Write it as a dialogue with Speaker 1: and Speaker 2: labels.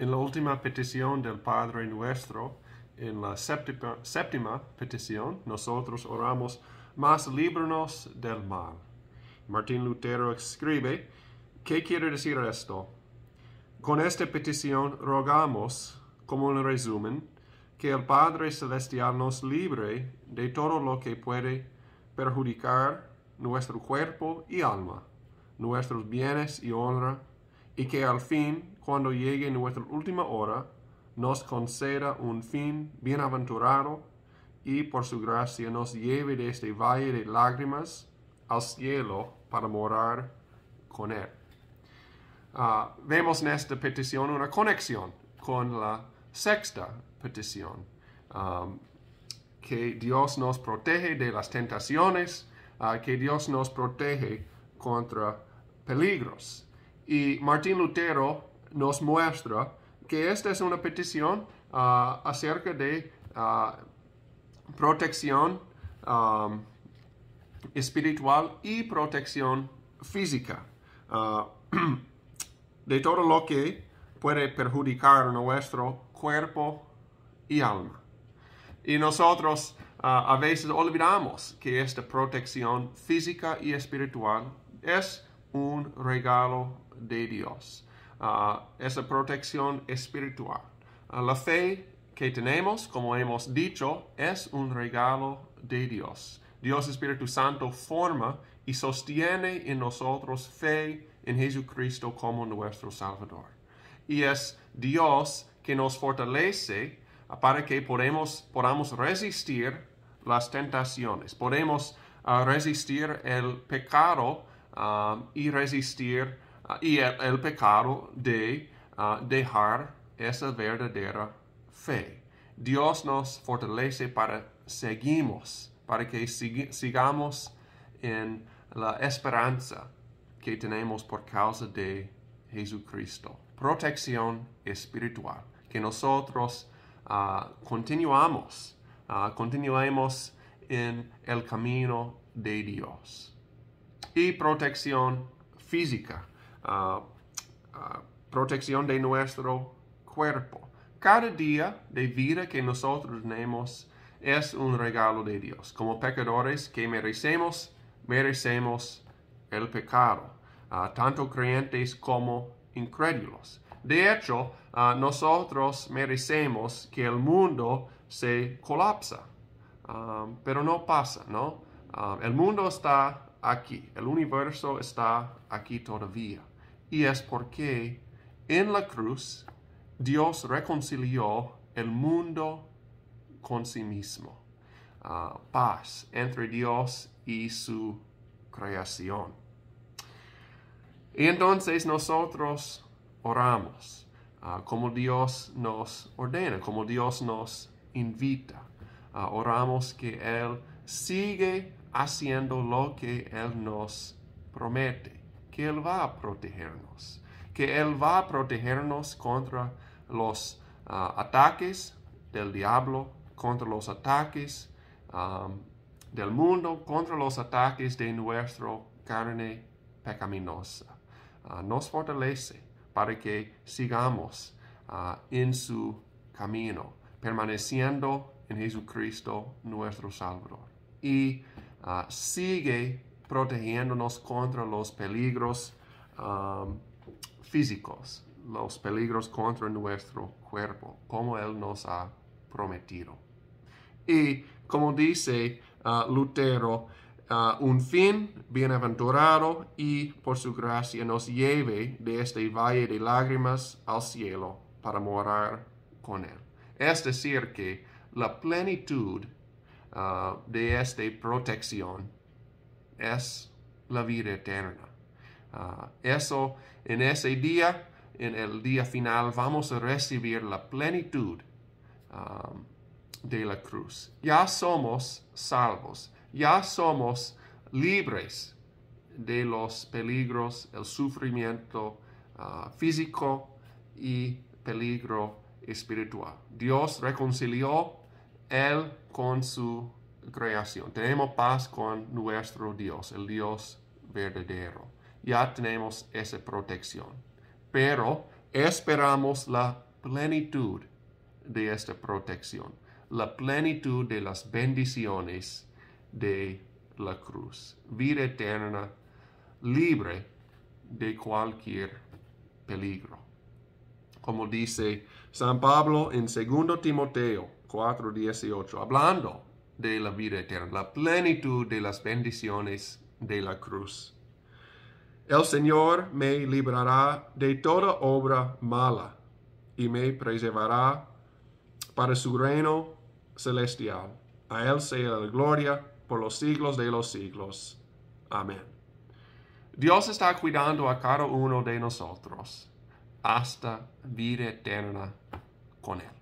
Speaker 1: En la última petición del Padre nuestro, en la séptima, petición, nosotros oramos, más líbranos del mal. Martín Lutero escribe, ¿qué quiere decir esto? Con esta petición rogamos, como un resumen, que el Padre Celestial nos libre de todo lo que puede perjudicar nuestro cuerpo y alma, nuestros bienes y honra, y que al fin, cuando llegue nuestra última hora, nos conceda un fin bienaventurado y por su gracia nos lleve de este valle de lágrimas al cielo para morar con Él. Ah, vemos en esta petición una conexión con la sexta petición, um, que Dios nos protege de las tentaciones, ah, que Dios nos protege contra peligros. Y Martín Lutero nos muestra que esta es una petición ah, acerca de ah, protección espiritual y protección física ah, de todo lo que puede perjudicar nuestro cuerpo y alma. Y nosotros a veces olvidamos que esta protección física y espiritual es un regalo de Dios, ah, esa protección espiritual. Ah, la fe que tenemos, como hemos dicho, es un regalo de Dios. Dios Espíritu Santo forma y sostiene en nosotros fe en Jesucristo como nuestro Salvador. Y es Dios que nos fortalece ah, para que podamos resistir las tentaciones, podemos resistir el pecado y resistir Ah, y el, pecado de ah, dejar esa verdadera fe. Dios nos fortalece para seguimos, para que sigamos en la esperanza que tenemos por causa de Jesucristo. Protección espiritual, que nosotros ah, continuamos, continuemos en el camino de Dios. Y protección física, Ah, ah, protección de nuestro cuerpo. Cada día de vida que nosotros tenemos es un regalo de Dios. Como pecadores que merecemos, merecemos el pecado, ah, tanto creyentes como incrédulos. De hecho, nosotros merecemos que el mundo se colapsa, pero no pasa, ¿no? el mundo está aquí, el universo está aquí todavía y es porque en la cruz Dios reconcilió el mundo con sí mismo. Ah, paz entre Dios y su creación. Y entonces nosotros oramos ah, como Dios nos ordena, como Dios nos invita. Ah, oramos que Él sigue haciendo lo que Él nos promete que Él va a protegernos, que Él va a protegernos contra los ah, ataques del diablo, contra los ataques del mundo, contra los ataques de nuestra carne pecaminosa. Ah, nos fortalece para que sigamos ah, en su camino, permaneciendo en Jesucristo nuestro Salvador. Y sigue protegiéndonos contra los peligros um, físicos, los peligros contra nuestro cuerpo, como Él nos ha prometido. Y como dice uh, Lutero, uh, un fin bienaventurado y por su gracia nos lleve de este valle de lágrimas al cielo para morar con Él. Es decir, que la plenitud uh, de esta protección es la vida eterna. Ah, eso, en ese día, en el día final, vamos a recibir la plenitud ah, de la cruz. Ya somos salvos, ya somos libres de los peligros, el sufrimiento ah, físico y peligro espiritual. Dios reconcilió Él con su creación. Tenemos paz con nuestro Dios, el Dios verdadero. Ya tenemos esa protección. Pero esperamos la plenitud de esta protección, la plenitud de las bendiciones de la cruz, vida eterna, libre de cualquier peligro. Como dice San Pablo en 2 Timoteo 4:18, hablando de la vida eterna, la plenitud de las bendiciones de la cruz. El Señor me librará de toda obra mala y me preservará para su reino celestial. A Él sea la gloria por los siglos de los siglos. Amén. Dios está cuidando a cada uno de nosotros hasta vida eterna con Él.